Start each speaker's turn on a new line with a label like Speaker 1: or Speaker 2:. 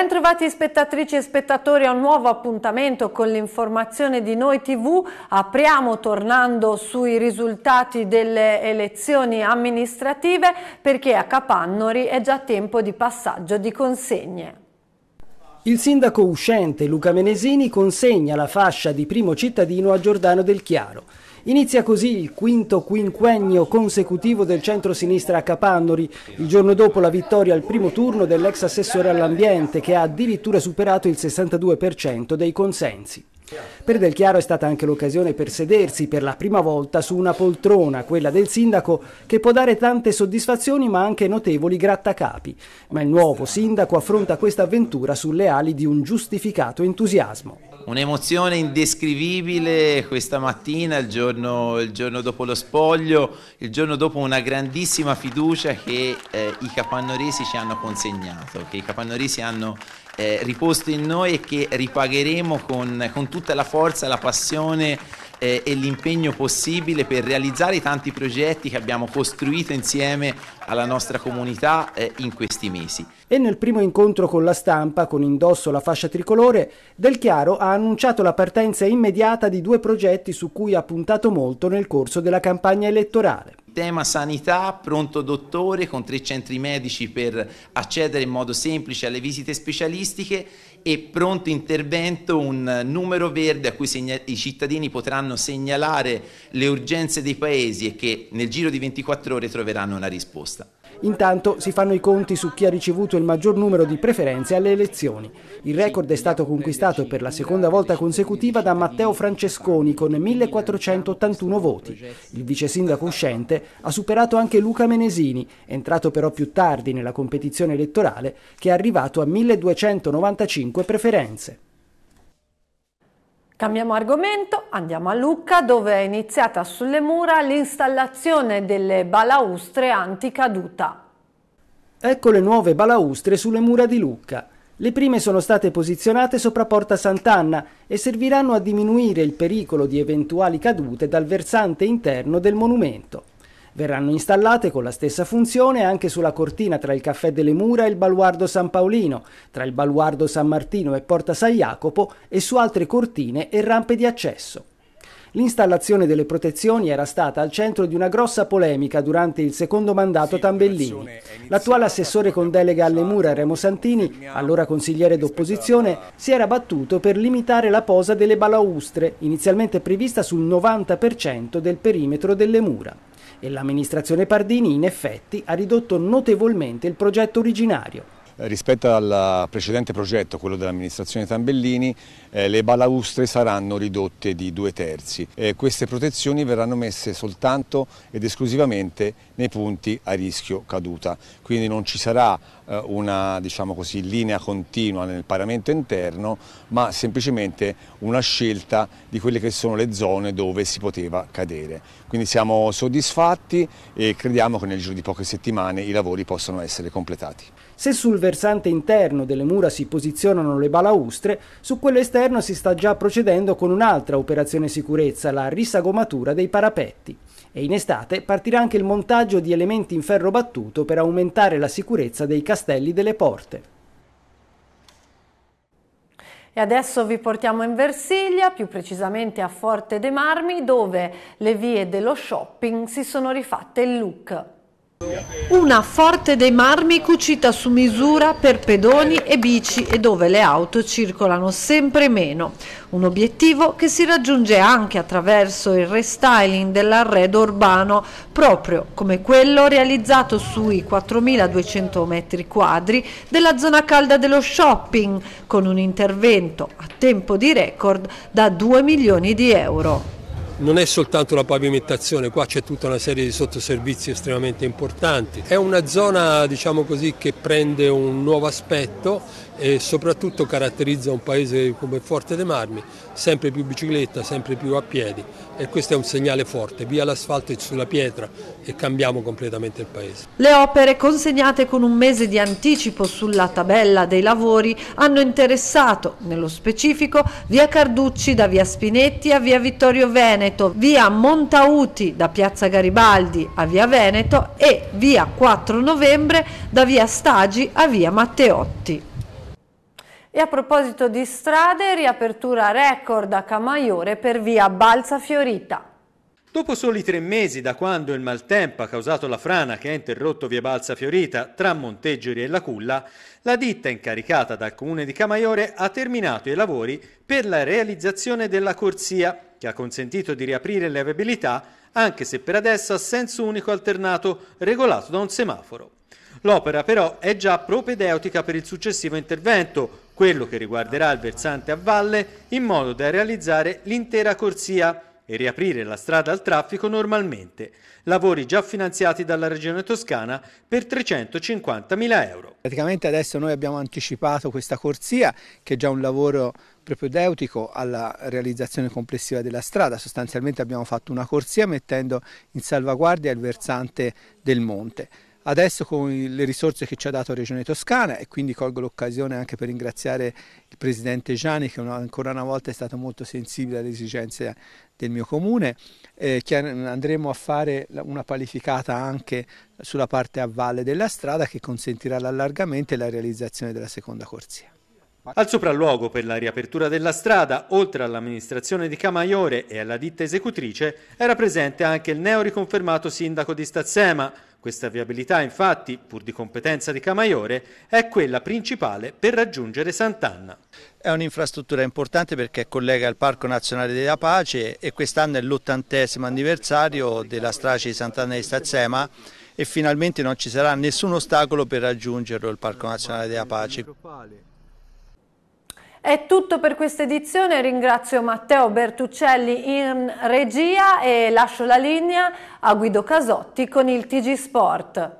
Speaker 1: Bentrovati spettatrici e spettatori a un nuovo appuntamento con l'informazione di Noi TV. Apriamo tornando sui risultati delle elezioni amministrative perché a Capannori è già tempo di passaggio di consegne.
Speaker 2: Il sindaco uscente Luca Menesini consegna la fascia di primo cittadino a Giordano del Chiaro. Inizia così il quinto quinquennio consecutivo del centro-sinistra a Capannori, il giorno dopo la vittoria al primo turno dell'ex assessore all'ambiente che ha addirittura superato il 62% dei consensi. Per Del Chiaro è stata anche l'occasione per sedersi per la prima volta su una poltrona, quella del sindaco, che può dare tante soddisfazioni ma anche notevoli grattacapi. Ma il nuovo sindaco affronta questa avventura sulle ali di un giustificato entusiasmo. Un'emozione indescrivibile questa mattina, il giorno, il giorno, dopo lo spoglio, il giorno dopo una grandissima fiducia che eh, i capannoresi ci hanno consegnato, che i capannoresi hanno eh, riposto in noi e che ripagheremo con, con tutta la forza, la passione eh, e l'impegno possibile per realizzare i tanti progetti che abbiamo costruito insieme alla nostra comunità eh, in questi mesi. E nel primo incontro con la stampa, con indosso la fascia tricolore, Del Chiaro ha annunciato la partenza immediata di due progetti su cui ha puntato molto nel corso della campagna elettorale sistema sanità, pronto dottore, con tre centri medici per accedere in modo semplice alle visite specialistiche e pronto intervento un numero verde a cui i cittadini potranno segnalare le urgenze dei paesi e che nel giro di 24 ore troveranno una risposta. Intanto si fanno i conti su chi ha ricevuto il maggior numero di preferenze alle elezioni. Il record è stato conquistato per la seconda volta consecutiva da Matteo Francesconi con 1481 voti. Il vice sindaco uscente ha superato anche Luca Menesini, entrato però più tardi nella competizione elettorale, che è arrivato a 1295 preferenze.
Speaker 1: Cambiamo argomento, andiamo a Lucca dove è iniziata sulle mura l'installazione delle balaustre anticaduta.
Speaker 2: Ecco le nuove balaustre sulle mura di Lucca. Le prime sono state posizionate sopra Porta Sant'Anna e serviranno a diminuire il pericolo di eventuali cadute dal versante interno del monumento. Verranno installate con la stessa funzione anche sulla cortina tra il Caffè delle Mura e il Baluardo San Paolino, tra il Baluardo San Martino e Porta San Jacopo e su altre cortine e rampe di accesso. L'installazione delle protezioni era stata al centro di una grossa polemica durante il secondo mandato sì, Tambellini. L'attuale assessore con delega alle mura Remo Santini, allora consigliere d'opposizione, si era battuto per limitare la posa delle balaustre, inizialmente prevista sul 90% del perimetro delle mura e l'amministrazione Pardini in effetti ha ridotto notevolmente il progetto originario
Speaker 3: rispetto al precedente progetto, quello dell'amministrazione Tambellini, eh, le balaustre saranno ridotte di due terzi. Eh, queste protezioni verranno messe soltanto ed esclusivamente nei punti a rischio caduta, quindi non ci sarà eh, una diciamo così, linea continua nel paramento interno, ma semplicemente una scelta di quelle che sono le zone dove si poteva cadere. Quindi siamo soddisfatti e crediamo che nel giro di poche settimane i lavori possano essere completati.
Speaker 2: Se sul versante interno delle mura si posizionano le balaustre, su quello esterno si sta già procedendo con un'altra operazione sicurezza, la risagomatura dei parapetti. E in estate partirà anche il montaggio di elementi in ferro battuto per aumentare la sicurezza dei castelli delle porte.
Speaker 1: E adesso vi portiamo in Versiglia, più precisamente a Forte dei Marmi, dove le vie dello shopping si sono rifatte il look. Una Forte dei Marmi cucita su misura per pedoni e bici e dove le auto circolano sempre meno. Un obiettivo che si raggiunge anche attraverso il restyling dell'arredo urbano, proprio come quello realizzato sui 4.200 metri quadri della zona calda dello shopping, con un intervento a tempo di record da 2 milioni di euro
Speaker 3: non è soltanto la pavimentazione, qua c'è tutta una serie di sottoservizi estremamente importanti. È una zona diciamo così, che prende un nuovo aspetto e soprattutto caratterizza un paese come Forte dei Marmi, sempre più bicicletta, sempre più a piedi e questo è un segnale forte, via l'asfalto e sulla pietra e cambiamo completamente il
Speaker 1: paese. Le opere consegnate con un mese di anticipo sulla tabella dei lavori hanno interessato, nello specifico, via Carducci da via Spinetti a via Vittorio Vene Veneto, via Montauti da piazza Garibaldi a via Veneto e via 4 novembre da via Stagi a via Matteotti. E a proposito di strade, riapertura record a Camaiore per via Balza Fiorita.
Speaker 3: Dopo soli tre mesi da quando il maltempo ha causato la frana che ha interrotto via Balza Fiorita tra Monteggeri e la Culla, la ditta incaricata dal comune di Camaiore ha terminato i lavori per la realizzazione della corsia che ha consentito di riaprire le abilità, anche se per adesso a senso unico alternato regolato da un semaforo. L'opera però è già propedeutica per il successivo intervento, quello che riguarderà il versante a valle, in modo da realizzare l'intera corsia e riaprire la strada al traffico normalmente, lavori già finanziati dalla Regione Toscana per 350.000 euro. Praticamente adesso noi abbiamo anticipato questa corsia che è già un lavoro propedeutico alla realizzazione complessiva della strada, sostanzialmente abbiamo fatto una corsia mettendo in salvaguardia il versante del monte. Adesso con le risorse che ci ha dato Regione Toscana e quindi colgo l'occasione anche per ringraziare il Presidente Gianni che ancora una volta è stato molto sensibile alle esigenze del mio comune, eh, andremo a fare una qualificata anche sulla parte a valle della strada che consentirà l'allargamento e la realizzazione della seconda corsia. Al sopralluogo per la riapertura della strada, oltre all'amministrazione di Camaiore e alla ditta esecutrice, era presente anche il neo riconfermato sindaco di Stazzema, questa viabilità, infatti, pur di competenza di Camaiore, è quella principale per raggiungere Sant'Anna. È un'infrastruttura importante perché collega il Parco Nazionale della Pace e quest'anno è l'ottantesimo anniversario della strage di Sant'Anna di Stazzema e finalmente non ci sarà nessun ostacolo per raggiungerlo il Parco Nazionale della Pace.
Speaker 1: È tutto per questa edizione, ringrazio Matteo Bertuccelli in regia e lascio la linea a Guido Casotti con il TG Sport.